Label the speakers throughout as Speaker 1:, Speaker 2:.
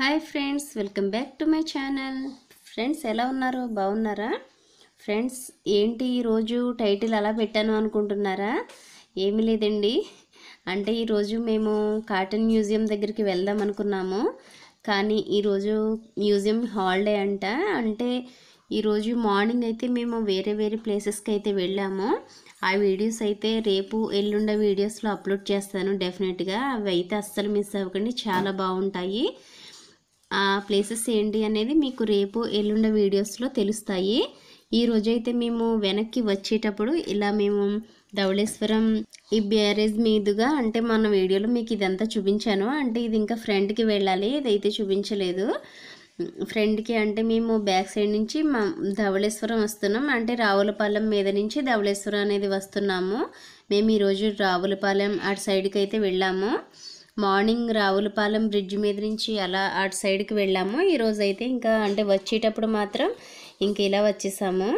Speaker 1: hi friends welcome back to my channel friends ఎలా ఉన్నారు బాగున్నారా ఫ్రెండ్స్ ఏంటి ఈరోజు టైటిల్ అలా పెట్టాను అనుకుంటున్నారా ఏమీ లేదండి అంటే ఈరోజు మేము కాటన్ మ్యూజియం దగ్గరికి వెళ్దాం అనుకున్నాము కానీ ఈరోజు మ్యూజియం హాలిడే అంట అంటే ఈరోజు మార్నింగ్ అయితే మేము వేరే వేరే ప్లేసెస్కి అయితే వెళ్ళాము ఆ వీడియోస్ అయితే రేపు ఎల్లుండ వీడియోస్లో అప్లోడ్ చేస్తాను డెఫినెట్గా అవి అయితే అస్సలు మిస్ అవ్వకండి చాలా బాగుంటాయి ఆ ప్లేసెస్ ఏంటి అనేది మీకు రేపు ఎల్లుండ వీడియోస్లో తెలుస్తాయి ఈ రోజైతే మేము వెనక్కి వచ్చేటప్పుడు ఇలా మేము ధవళేశ్వరం ఈ బ్యారేజ్ మీదుగా అంటే మన వీడియోలో మీకు ఇదంతా చూపించాను అంటే ఇది ఇంకా ఫ్రంట్కి వెళ్ళాలి ఇదైతే చూపించలేదు ఫ్రెండ్కి అంటే మేము బ్యాక్ సైడ్ నుంచి మా ధవళేశ్వరం వస్తున్నాం అంటే రావులపాలెం మీద నుంచి ధవళేశ్వరం అనేది వస్తున్నాము మేము ఈరోజు రావులపాలెం అటు సైడ్కి అయితే వెళ్ళాము మార్నింగ్ రావులపాలెం బ్రిడ్జ్ మీద నుంచి అలా అటు సైడ్కి వెళ్ళాము ఈరోజు అయితే ఇంకా అంటే వచ్చేటప్పుడు మాత్రం ఇంక ఇలా వచ్చేసాము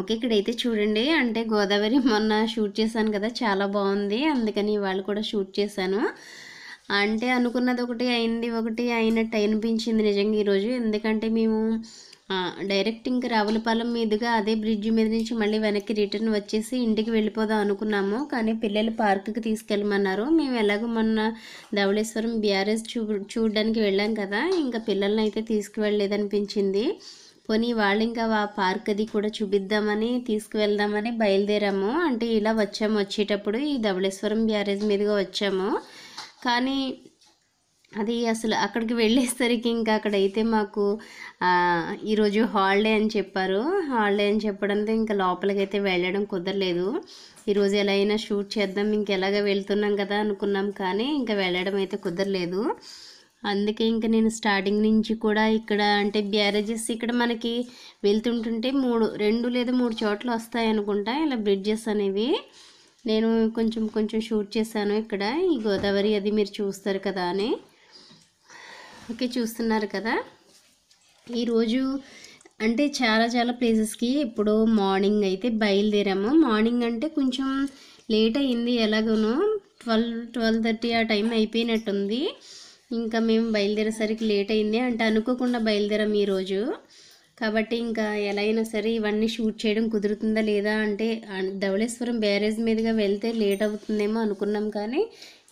Speaker 1: ఓకే ఇక్కడైతే చూడండి అంటే గోదావరి మొన్న షూట్ చేశాను కదా చాలా బాగుంది అందుకని ఇవాళ కూడా షూట్ చేశాను అంటే అనుకున్నది ఒకటి అయింది ఒకటి అయినట్టు అనిపించింది నిజంగా ఈరోజు ఎందుకంటే మేము డైరెక్ట్ ఇంకా రావులపాలెం మీదుగా అదే బ్రిడ్జ్ మీద నుంచి మళ్ళీ వెనక్కి రిటర్న్ వచ్చేసి ఇంటికి వెళ్ళిపోదాం అనుకున్నాము కానీ పిల్లలు పార్కుకి తీసుకెళ్ళమన్నారు మేము ఎలాగో మొన్న ధవళేశ్వరం బీఆర్ఎస్ చూ చూడడానికి వెళ్ళాం కదా ఇంకా పిల్లల్ని అయితే తీసుకువెళ్ళలేదనిపించింది పోనీ వాళ్ళు ఇంకా ఆ పార్క్ అది కూడా చూపిద్దామని తీసుకువెళ్దామని బయలుదేరాము అంటే ఇలా వచ్చాము వచ్చేటప్పుడు ఈ ధవళేశ్వరం బ్యారేజ్ మీదుగా వచ్చాము కానీ అది అసలు అక్కడికి వెళ్ళేసరికి ఇంకా అక్కడైతే మాకు ఈరోజు హాలిడే అని చెప్పారు హాలిడే అని చెప్పడంతో ఇంకా అయితే వెళ్ళడం కుదరలేదు ఈరోజు ఎలా అయినా షూట్ చేద్దాం ఇంకెలాగ వెళ్తున్నాం కదా అనుకున్నాం కానీ ఇంకా వెళ్ళడం అయితే కుదరలేదు అందుకే ఇంకా నేను స్టార్టింగ్ నుంచి కూడా ఇక్కడ అంటే బ్యారేజెస్ ఇక్కడ మనకి వెళ్తుంటుంటే మూడు రెండు లేదా మూడు చోట్ల వస్తాయి అనుకుంటా ఇలా బ్రిడ్జెస్ అనేవి నేను కొంచెం కొంచెం షూట్ చేశాను ఇక్కడ ఈ గోదావరి అది మీరు చూస్తారు కదా అని ఓకే చూస్తున్నారు కదా ఈరోజు అంటే చాలా చాలా ప్లేసెస్కి ఇప్పుడు మార్నింగ్ అయితే బయలుదేరాము మార్నింగ్ అంటే కొంచెం లేట్ అయింది ఎలాగోనో ట్వెల్వ్ ట్వెల్వ్ థర్టీ ఆ టైం అయిపోయినట్టుంది ఇంకా మేము బయలుదేరేసరికి లేట్ అయింది అంటే అనుకోకుండా బయలుదేరాం ఈరోజు కాబట్టి ఇంకా ఎలా అయినా సరే ఇవన్నీ షూట్ చేయడం కుదురుతుందా లేదా అంటే ధవళేశ్వరం బ్యారేజ్ మీదుగా వెళ్తే లేట్ అవుతుందేమో అనుకున్నాం కానీ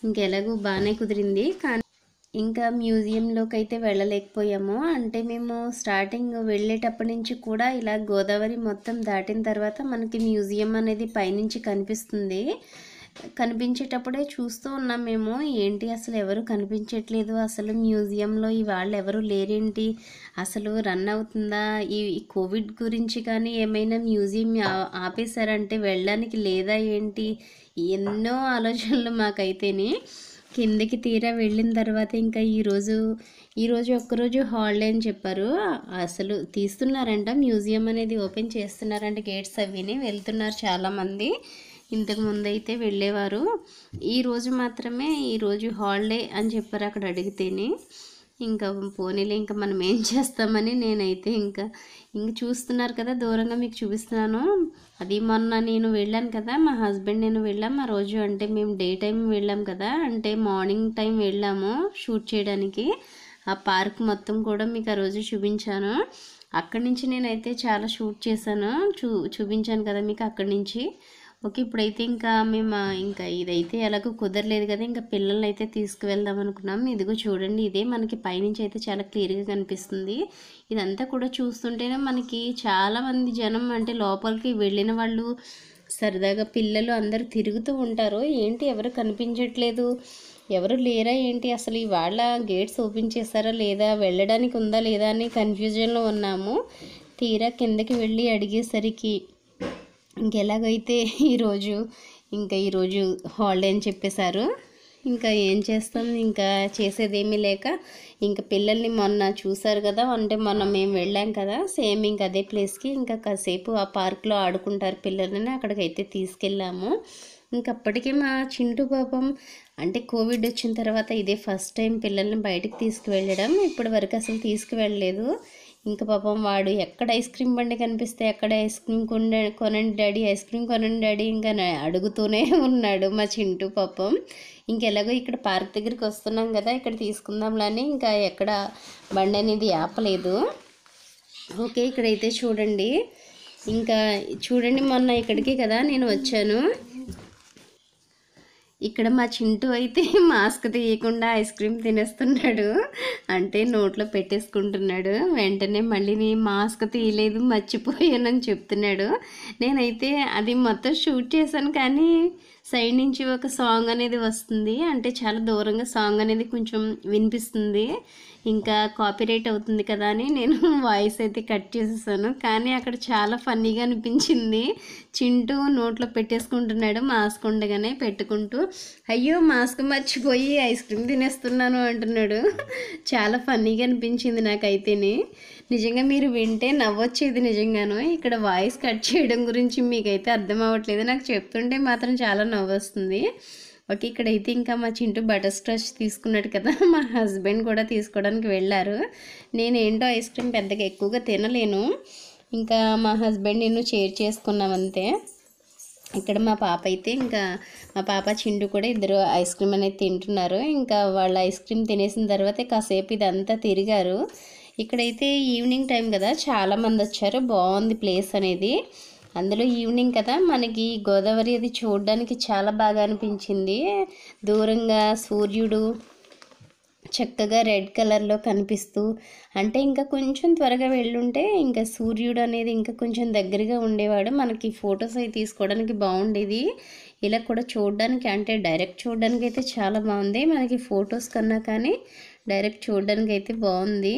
Speaker 1: ఇంకెలాగూ బాగానే కుదిరింది కానీ ఇంకా మ్యూజియంలోకి అయితే వెళ్ళలేకపోయాము అంటే మేము స్టార్టింగ్ వెళ్ళేటప్పటి నుంచి కూడా ఇలా గోదావరి మొత్తం దాటిన తర్వాత మనకి మ్యూజియం అనేది పైనుంచి కనిపిస్తుంది కనిపించేటప్పుడే చూస్తూ ఉన్నాం మేము ఏంటి అసలు ఎవరు కనిపించట్లేదు అసలు మ్యూజియంలో ఈ వాళ్ళు ఎవరు లేరేంటి అసలు రన్ అవుతుందా ఈ కోవిడ్ గురించి కానీ ఏమైనా మ్యూజియం ఆపేశారంటే వెళ్ళడానికి లేదా ఏంటి ఎన్నో ఆలోచనలు మాకైతేనే కిందకి తీరా వెళ్ళిన తర్వాత ఇంకా ఈరోజు ఈరోజు ఒక్కరోజు హాలిడే అని చెప్పారు అసలు తీస్తున్నారంట మ్యూజియం అనేది ఓపెన్ చేస్తున్నారంట గేట్స్ అవిని వెళ్తున్నారు చాలామంది ఇంతకు ముందైతే వెళ్ళేవారు ఈరోజు మాత్రమే ఈరోజు హాలిడే అని చెప్పారు అక్కడ అడిగితేనే ఇంకా పోనీలే ఇంకా మనం ఏం చేస్తామని నేనైతే ఇంకా ఇంక చూస్తున్నారు కదా దూరంగా మీకు చూపిస్తున్నాను అది మొన్న నేను వెళ్ళాను కదా మా హస్బెండ్ నేను వెళ్ళాం ఆ రోజు అంటే మేము డే టైం వెళ్ళాం కదా అంటే మార్నింగ్ టైం వెళ్ళాము షూట్ చేయడానికి ఆ పార్క్ మొత్తం కూడా మీకు ఆ రోజు చూపించాను అక్కడి నుంచి నేనైతే చాలా షూట్ చేశాను చూ చూపించాను కదా మీకు అక్కడి నుంచి ఓకే ఇప్పుడైతే ఇంకా మేము ఇంకా ఇదైతే ఎలాగో కుదరలేదు కదా ఇంకా పిల్లల్ని అయితే తీసుకువెళ్దాం అనుకున్నాం ఇదిగో చూడండి ఇదే మనకి పైనుంచి అయితే చాలా క్లియర్గా కనిపిస్తుంది ఇదంతా కూడా చూస్తుంటేనే మనకి చాలామంది జనం అంటే లోపలికి వెళ్ళిన వాళ్ళు సరదాగా పిల్లలు అందరూ తిరుగుతూ ఉంటారు ఏంటి ఎవరు కనిపించట్లేదు ఎవరు లేరా ఏంటి అసలు ఇవాళ గేట్స్ ఓపెన్ చేశారా లేదా వెళ్ళడానికి ఉందా లేదా అని కన్ఫ్యూజన్లో ఉన్నాము తీరా కిందకి వెళ్ళి అడిగేసరికి ఇంకెలాగైతే ఈరోజు ఇంకా ఈరోజు హాలిడే అని చెప్పేశారు ఇంకా ఏం చేస్తాం ఇంకా చేసేదేమీ లేక ఇంకా పిల్లల్ని మొన్న చూసారు కదా అంటే మొన్న మేము వెళ్ళాం కదా సేమ్ ఇంకా అదే ప్లేస్కి ఇంకా కాసేపు ఆ పార్క్లో ఆడుకుంటారు పిల్లలని అక్కడికైతే తీసుకెళ్ళాము ఇంకా అప్పటికే మా చింటు పాపం అంటే కోవిడ్ వచ్చిన తర్వాత ఇదే ఫస్ట్ టైం పిల్లల్ని బయటకు తీసుకువెళ్ళడం ఇప్పటి వరకు అసలు తీసుకువెళ్ళలేదు ఇంకా పాపం వాడు ఎక్కడ ఐస్ క్రీమ్ బండి కనిపిస్తే ఎక్కడ ఐస్ క్రీమ్ కొండే కొనండి డాడీ ఐస్ క్రీమ్ కొనండి డాడీ ఇంకా అడుగుతూనే ఉన్నాడు మా చింటూ పాపం ఇంకెలాగో ఇక్కడ పార్క్ దగ్గరికి వస్తున్నాం కదా ఇక్కడ తీసుకుందాంలని ఇంకా ఎక్కడ బండి అనేది ఆపలేదు ఓకే ఇక్కడైతే చూడండి ఇంకా చూడండి మొన్న ఇక్కడికి కదా నేను వచ్చాను ఇక్కడ మా చింటూ అయితే మాస్క్ తీయకుండా ఐస్ క్రీమ్ తినేస్తున్నాడు అంటే నోట్లో పెట్టేసుకుంటున్నాడు వెంటనే మళ్ళీ నేను మాస్క్ తీయలేదు మర్చిపోయానని చెప్తున్నాడు నేనైతే అది మొత్తం షూట్ చేశాను కానీ సైడ్ నుంచి ఒక సాంగ్ అనేది వస్తుంది అంటే చాలా దూరంగా సాంగ్ అనేది కొంచెం వినిపిస్తుంది ఇంకా కాపీరైట్ అవుతుంది కదా అని నేను వాయిస్ అయితే కట్ చేసేసాను కానీ అక్కడ చాలా ఫన్నీగా అనిపించింది చింటూ నోట్లో పెట్టేసుకుంటున్నాడు మాస్క్ ఉండగానే పెట్టుకుంటూ అయ్యో మాస్క్ మర్చిపోయి ఐస్ క్రీమ్ తినేస్తున్నాను అంటున్నాడు చాలా ఫన్నీగా అనిపించింది నాకైతేనే నిజంగా మీరు వింటే నవ్వచ్చు ఇది నిజంగాను ఇక్కడ వాయిస్ కట్ చేయడం గురించి మీకైతే అర్థం అవ్వట్లేదు నాకు చెప్తుంటే మాత్రం చాలా నవ్వు వస్తుంది ఓకే ఇక్కడైతే ఇంకా మా చింటూ బటర్ స్కాచ్ తీసుకున్నాడు కదా మా హస్బెండ్ కూడా తీసుకోవడానికి వెళ్ళారు నేను ఏంటో ఐస్ క్రీమ్ పెద్దగా ఎక్కువగా తినలేను ఇంకా మా హస్బెండ్ నేను షేర్ చేసుకున్నాం అంతే ఇక్కడ మా పాప అయితే ఇంకా మా పాప చిండు కూడా ఇద్దరు ఐస్ క్రీమ్ అనేది తింటున్నారు ఇంకా వాళ్ళు ఐస్ క్రీమ్ తినేసిన తర్వాత కాసేపు ఇదంతా తిరిగారు ఇక్కడైతే ఈవినింగ్ టైం కదా చాలామంది వచ్చారు బాగుంది ప్లేస్ అనేది అందులో ఈవినింగ్ కదా మనకి గోదావరి అది చూడడానికి చాలా బాగా అనిపించింది దూరంగా సూర్యుడు చక్కగా రెడ్ కలర్లో కనిపిస్తూ అంటే ఇంకా కొంచెం త్వరగా వెళ్ళుంటే ఇంకా సూర్యుడు అనేది ఇంకా కొంచెం దగ్గరగా ఉండేవాడు మనకి ఫొటోస్ అవి తీసుకోవడానికి బాగుండేది ఇలా కూడా చూడడానికి అంటే డైరెక్ట్ చూడడానికి అయితే చాలా బాగుంది మనకి ఫొటోస్ కన్నా కానీ డైరెక్ట్ చూడడానికి అయితే బాగుంది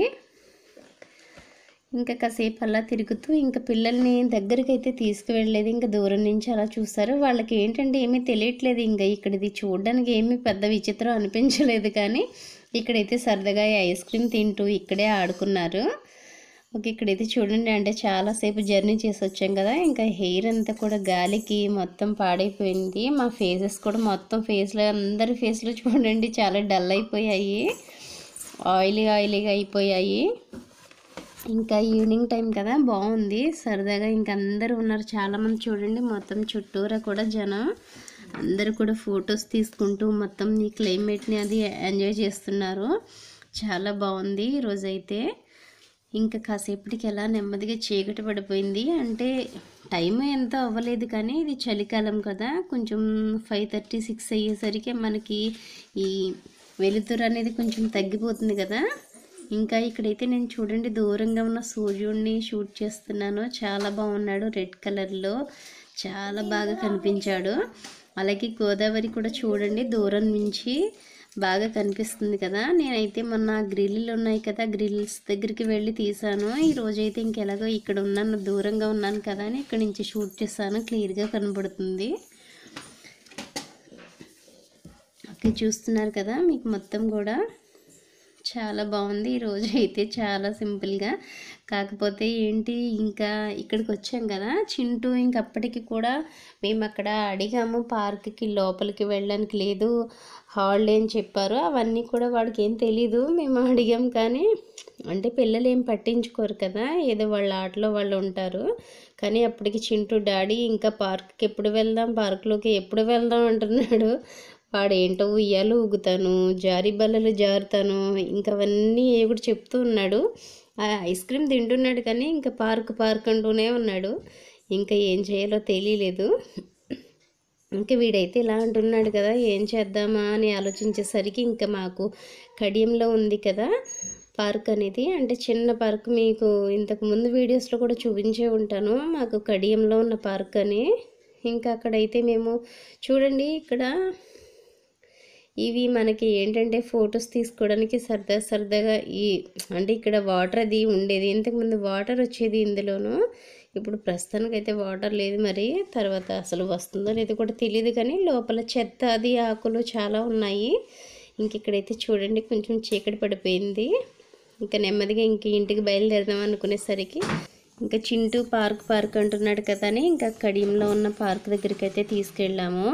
Speaker 1: ఇంకా కాసేపు అలా తిరుగుతూ ఇంకా పిల్లల్ని దగ్గరికి అయితే తీసుకువెళ్ళలేదు ఇంకా దూరం నుంచి అలా చూస్తారు వాళ్ళకి ఏంటంటే ఏమీ తెలియట్లేదు ఇంకా ఇక్కడిది చూడడానికి ఏమీ పెద్ద విచిత్రం అనిపించలేదు కానీ ఇక్కడైతే సరదాగా ఐస్ క్రీమ్ తింటూ ఇక్కడే ఆడుకున్నారు ఓకే ఇక్కడైతే చూడండి అంటే చాలాసేపు జర్నీ చేసి వచ్చాం కదా ఇంకా హెయిర్ అంతా కూడా గాలికి మొత్తం పాడైపోయింది మా ఫేసెస్ కూడా మొత్తం ఫేస్లో అందరి ఫేస్లో చూడండి చాలా డల్ అయిపోయాయి ఆయిలీ ఆయిలీగా అయిపోయాయి ఇంకా ఈవినింగ్ టైం కదా బాగుంది సరదాగా ఇంక అందరు ఉన్నారు చాలామంది చూడండి మొత్తం చుట్టూరా కూడా జనం అందరూ కూడా ఫొటోస్ తీసుకుంటూ మొత్తం ఈ క్లైమేట్ని అది ఎంజాయ్ చేస్తున్నారు చాలా బాగుంది ఈరోజైతే ఇంకా కాసేపటికి ఎలా నెమ్మదిగా చీకటి పడిపోయింది అంటే టైం ఎంత అవ్వలేదు కానీ ఇది చలికాలం కదా కొంచెం ఫైవ్ థర్టీ సిక్స్ అయ్యేసరికి మనకి ఈ వెలుతురు అనేది కొంచెం తగ్గిపోతుంది కదా ఇంకా ఇక్కడైతే నేను చూడండి దూరంగా ఉన్న సూర్యుడిని షూట్ చేస్తున్నాను చాలా బాగున్నాడు రెడ్ కలర్లో చాలా బాగా కనిపించాడు అలాగే గోదావరి కూడా చూడండి దూరం నుంచి బాగా కనిపిస్తుంది కదా నేనైతే మొన్న గ్రిల్లు ఉన్నాయి కదా గ్రిల్స్ దగ్గరికి వెళ్ళి తీసాను ఈరోజు అయితే ఇంకెలాగో ఇక్కడ ఉన్నాను దూరంగా ఉన్నాను కదా అని ఇక్కడ నుంచి షూట్ చేశాను క్లియర్గా కనబడుతుంది ఓకే చూస్తున్నారు కదా మీకు మొత్తం కూడా చాలా బాగుంది ఈరోజు అయితే చాలా సింపుల్గా కాకపోతే ఏంటి ఇంకా ఇక్కడికి వచ్చాం కదా చింటూ ఇంకప్పటికి కూడా మేము అక్కడ అడిగాము పార్క్కి లోపలికి వెళ్ళడానికి లేదు హాలిడే అని చెప్పారు అవన్నీ కూడా వాడికి ఏం తెలీదు మేము అడిగాం కానీ అంటే పిల్లలు ఏం పట్టించుకోరు కదా ఏదో వాళ్ళ ఆటలో వాళ్ళు ఉంటారు కానీ అప్పటికి చింటూ డాడీ ఇంకా పార్క్కి ఎప్పుడు వెళ్దాం పార్క్లోకి ఎప్పుడు వెళ్దాం అంటున్నాడు వాడేంటో ఉయ్యాలు ఊగుతాను జారి బల్లలు జారుతాను ఇంకా అవన్నీ కూడా చెప్తూ ఉన్నాడు ఐస్ క్రీమ్ తింటున్నాడు కానీ ఇంకా పార్క్ పార్క్ అంటూనే ఉన్నాడు ఇంకా ఏం చేయాలో తెలియలేదు ఇంకా వీడైతే ఇలా అంటున్నాడు కదా ఏం చేద్దామా అని ఆలోచించేసరికి ఇంకా మాకు కడియంలో ఉంది కదా పార్క్ అనేది అంటే చిన్న పార్క్ మీకు ఇంతకుముందు వీడియోస్లో కూడా చూపించే ఉంటాను మాకు కడియంలో ఉన్న పార్క్ అని ఇంకా అక్కడైతే మేము చూడండి ఇక్కడ ఇవి మనకి ఏంటంటే ఫొటోస్ తీసుకోవడానికి సరదా సరదాగా ఈ అంటే ఇక్కడ వాటర్ అది ఉండేది ఇంతకుముందు వాటర్ వచ్చేది ఇందులోనూ ఇప్పుడు ప్రస్తుతానికి అయితే వాటర్ లేదు మరి తర్వాత అసలు వస్తుందో లేదో కూడా తెలియదు కానీ లోపల చెత్త అది ఆకులు చాలా ఉన్నాయి ఇంక ఇక్కడైతే చూడండి కొంచెం చీకటి పడిపోయింది ఇంకా నెమ్మదిగా ఇంక ఇంటికి బయలుదేరదాం అనుకునేసరికి ఇంకా చింటూ పార్క్ పార్క్ అంటున్నాడు కదా అని ఇంకా కడియంలో ఉన్న పార్క్ దగ్గరికి అయితే తీసుకెళ్ళాము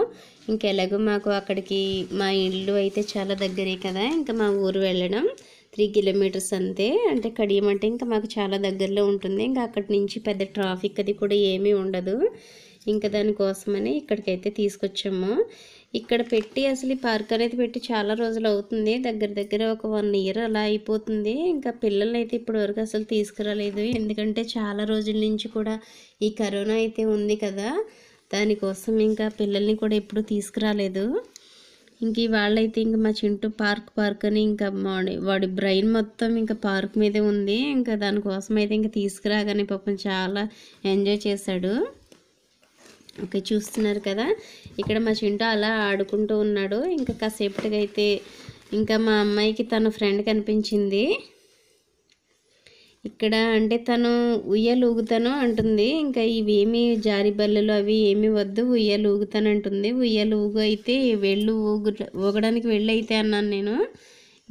Speaker 1: ఇంకెలాగో మాకు అక్కడికి మా ఇల్లు అయితే చాలా దగ్గరే కదా ఇంకా మా ఊరు వెళ్ళడం త్రీ కిలోమీటర్స్ అంతే అంటే కడియం అంటే ఇంకా మాకు చాలా దగ్గరలో ఉంటుంది ఇంకా అక్కడి నుంచి పెద్ద ట్రాఫిక్ అది కూడా ఏమీ ఉండదు ఇంకా దానికోసమని ఇక్కడికైతే తీసుకొచ్చాము ఇక్కడ పెట్టి అసలు ఈ పార్క్ అనేది పెట్టి చాలా రోజులు అవుతుంది దగ్గర దగ్గర ఒక వన్ ఇయర్ అలా అయిపోతుంది ఇంకా పిల్లల్ని అయితే ఇప్పటి వరకు అసలు తీసుకురాలేదు ఎందుకంటే చాలా రోజుల నుంచి కూడా ఈ కరోనా అయితే ఉంది కదా దానికోసం ఇంకా పిల్లల్ని కూడా ఎప్పుడు తీసుకురాలేదు ఇంక వాళ్ళైతే ఇంకా మా చింటూ పార్క్ పార్క్ అని ఇంకా వాడి బ్రెయిన్ మొత్తం ఇంకా పార్క్ మీదే ఉంది ఇంకా దానికోసం అయితే ఇంకా తీసుకురాగానే పాపం చాలా ఎంజాయ్ చేశాడు ఓకే చూస్తున్నారు కదా ఇక్కడ మా చింటూ అలా ఆడుకుంటూ ఉన్నాడు ఇంకా కాసేపటిగా అయితే ఇంకా మా అమ్మాయికి తన ఫ్రెండ్ కనిపించింది ఇక్కడ అంటే తను ఉయ్యలు ఊగుతాను అంటుంది ఇంకా ఇవేమి జారి బల్లలు అవి ఏమి వద్దు ఉయ్యలు ఊగుతాను అంటుంది ఉయ్యలు ఊగు అయితే వెళ్ళు ఊగు ఊగడానికి వెళ్ళు అయితే అన్నాను నేను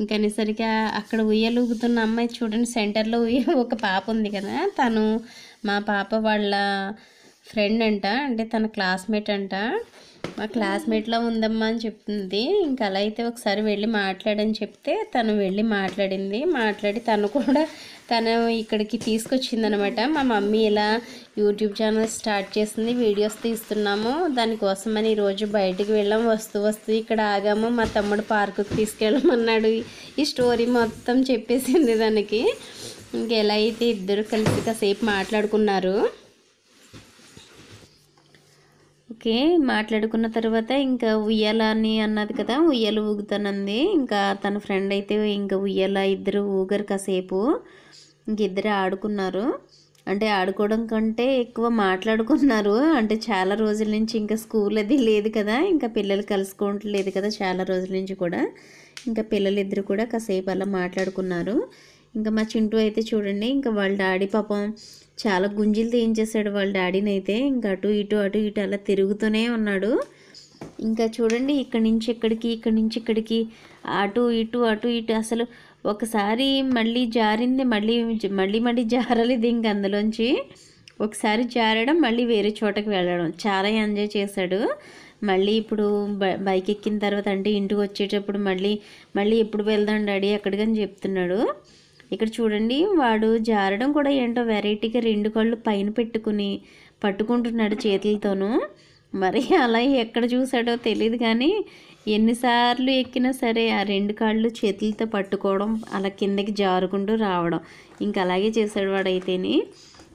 Speaker 1: ఇంకా అనేసరికి అక్కడ ఉయ్యలు ఊగుతున్న అమ్మాయి చూడండి సెంటర్లో ఉయ్య ఒక పాప ఉంది కదా తను మా పాప వాళ్ళ ఫ్రెండ్ అంట అంటే తన క్లాస్మేట్ అంట మా క్లాస్మేట్లో ఉందమ్మా అని చెప్తుంది ఇంకా అలా అయితే ఒకసారి వెళ్ళి మాట్లాడని చెప్తే తను వెళ్ళి మాట్లాడింది మాట్లాడి తను కూడా తను ఇక్కడికి తీసుకొచ్చిందనమాట మా మమ్మీ ఇలా యూట్యూబ్ ఛానల్ స్టార్ట్ చేసింది వీడియోస్ తీస్తున్నాము దానికోసమని ఈరోజు బయటకు వెళ్ళాము వస్తూ వస్తూ ఇక్కడ ఆగాము మా తమ్ముడు పార్కుకి తీసుకెళ్ళమన్నాడు ఈ స్టోరీ మొత్తం చెప్పేసింది దానికి ఇంకెలా అయితే ఇద్దరు కలిసి కాసేపు మాట్లాడుకున్నారు ఓకే మాట్లాడుకున్న తర్వాత ఇంకా ఉయ్యాల అని అన్నది కదా ఉయ్యాల ఊగుతానంది ఇంకా తన ఫ్రెండ్ అయితే ఇంకా ఉయ్యాల ఇద్దరు ఊగరు కాసేపు ఇద్దరే ఆడుకున్నారు అంటే ఆడుకోవడం కంటే ఎక్కువ మాట్లాడుకున్నారు అంటే చాలా రోజుల నుంచి ఇంకా స్కూల్ అది లేదు కదా ఇంకా పిల్లలు కలుసుకోవట్లేదు కదా చాలా రోజుల నుంచి కూడా ఇంకా పిల్లలిద్దరు కూడా కాసేపు అలా మాట్లాడుకున్నారు ఇంకా మా చింటూ అయితే చూడండి ఇంకా వాళ్ళ డాడీ పాపం చాలా గుంజిలు తీయించేసాడు వాళ్ళ డాడీని అయితే ఇంకా అటు ఇటు అటు ఇటు అలా తిరుగుతూనే ఉన్నాడు ఇంకా చూడండి ఇక్కడి నుంచి ఇక్కడికి ఇక్కడి నుంచి ఇక్కడికి అటు ఇటు అటు ఇటు అసలు ఒకసారి మళ్ళీ జారింది మళ్ళీ మళ్ళీ మళ్ళీ జారలేదు ఇంక అందులోంచి ఒకసారి జారడం మళ్ళీ వేరే చోటకి వెళ్ళడం చాలా ఎంజాయ్ చేశాడు మళ్ళీ ఇప్పుడు బైక్ ఎక్కిన తర్వాత అంటే ఇంటికి వచ్చేటప్పుడు మళ్ళీ మళ్ళీ ఎప్పుడు వెళ్దాం డాడీ ఎక్కడికని చెప్తున్నాడు ఇక్కడ చూడండి వాడు జారడం కూడా ఏంటో వెరైటీగా రెండు కళ్ళు పైన పెట్టుకుని పట్టుకుంటున్నాడు చేతులతోనూ మరి అలా ఎక్కడ చూసాడో తెలియదు కానీ ఎన్నిసార్లు ఎక్కినా సరే ఆ రెండు కాళ్ళు చేతులతో పట్టుకోవడం అలా కిందకి జారుకుంటూ రావడం ఇంకా అలాగే చేశాడు వాడైతేని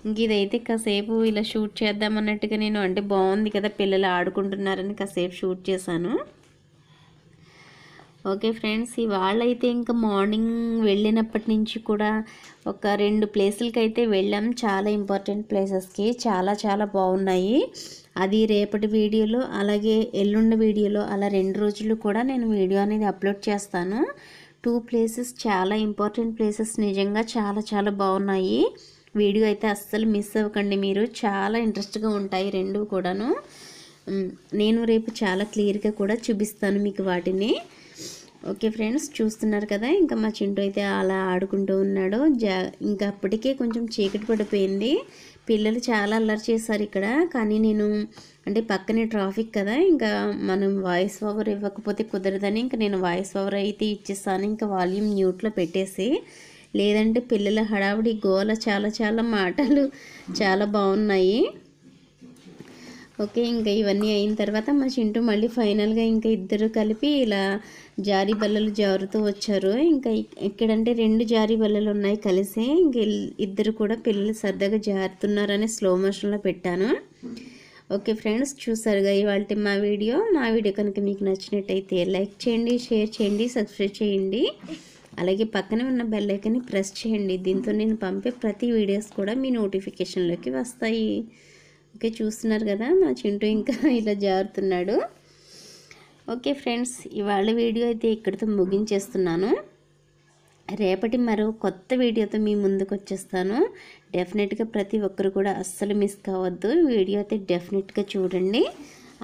Speaker 1: ఇంక ఇదైతే కాసేపు ఇలా షూట్ చేద్దామన్నట్టుగా నేను అంటే బాగుంది కదా పిల్లలు ఆడుకుంటున్నారని కాసేపు షూట్ చేశాను ఓకే ఫ్రెండ్స్ ఇవాళైతే ఇంకా మార్నింగ్ వెళ్ళినప్పటి నుంచి కూడా ఒక రెండు ప్లేసులకి అయితే వెళ్ళాం చాలా ఇంపార్టెంట్ ప్లేసెస్కి చాలా చాలా బాగున్నాయి అది రేపటి వీడియోలో అలాగే ఎల్లుండి వీడియోలో అలా రెండు రోజులు కూడా నేను వీడియో అనేది అప్లోడ్ చేస్తాను టూ ప్లేసెస్ చాలా ఇంపార్టెంట్ ప్లేసెస్ నిజంగా చాలా చాలా బాగున్నాయి వీడియో అయితే అస్సలు మిస్ అవ్వకండి మీరు చాలా ఇంట్రెస్ట్గా ఉంటాయి రెండు కూడాను నేను రేపు చాలా క్లియర్గా కూడా చూపిస్తాను మీకు వాటిని ఓకే ఫ్రెండ్స్ చూస్తున్నారు కదా ఇంకా మా చింటూ అయితే అలా ఆడుకుంటూ ఉన్నాడు జా ఇంకా అప్పటికే కొంచెం చీకటి పడిపోయింది పిల్లలు చాలా అల్లరి చేశారు ఇక్కడ కానీ నేను అంటే పక్కనే ట్రాఫిక్ కదా ఇంకా మనం వాయిస్ ఓవర్ ఇవ్వకపోతే కుదరదని ఇంకా నేను వాయిస్ ఓవర్ అయితే ఇచ్చేస్తాను ఇంకా వాల్యూమ్ న్యూట్లో పెట్టేసి లేదంటే పిల్లల హడావిడి గోల చాలా చాలా మాటలు చాలా బాగున్నాయి ఓకే ఇంకా ఇవన్నీ అయిన తర్వాత మా చింటూ మళ్ళీ ఫైనల్గా ఇంకా ఇద్దరు కలిపి ఇలా జారీ బల్లలు జారుతూ వచ్చారు ఇంకా ఇక్కడంటే రెండు జారీ బల్లలు ఉన్నాయి కలిసి ఇంక ఇద్దరు కూడా పిల్లలు సరదాగా జారుతున్నారని స్లో మోషన్లో పెట్టాను ఓకే ఫ్రెండ్స్ చూసారుగా ఇవాళ మా వీడియో మా వీడియో కనుక మీకు నచ్చినట్టయితే లైక్ చేయండి షేర్ చేయండి సబ్స్క్రైబ్ చేయండి అలాగే పక్కనే ఉన్న బెల్ ప్రెస్ చేయండి దీంతో నేను పంపే ప్రతి వీడియోస్ కూడా మీ నోటిఫికేషన్లోకి వస్తాయి ఓకే చూస్తున్నారు కదా నా చింటూ ఇంకా ఇలా జారుతున్నాడు ఓకే ఫ్రెండ్స్ ఇవాళ వీడియో అయితే ఇక్కడితో ముగించేస్తున్నాను రేపటి మరో కొత్త వీడియోతో మీ ముందుకు వచ్చేస్తాను డెఫినెట్గా ప్రతి ఒక్కరు కూడా అస్సలు మిస్ కావద్దు వీడియో అయితే డెఫినెట్గా చూడండి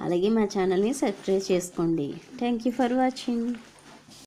Speaker 1: అలాగే మా ఛానల్ని సబ్స్క్రైబ్ చేసుకోండి థ్యాంక్ ఫర్ వాచింగ్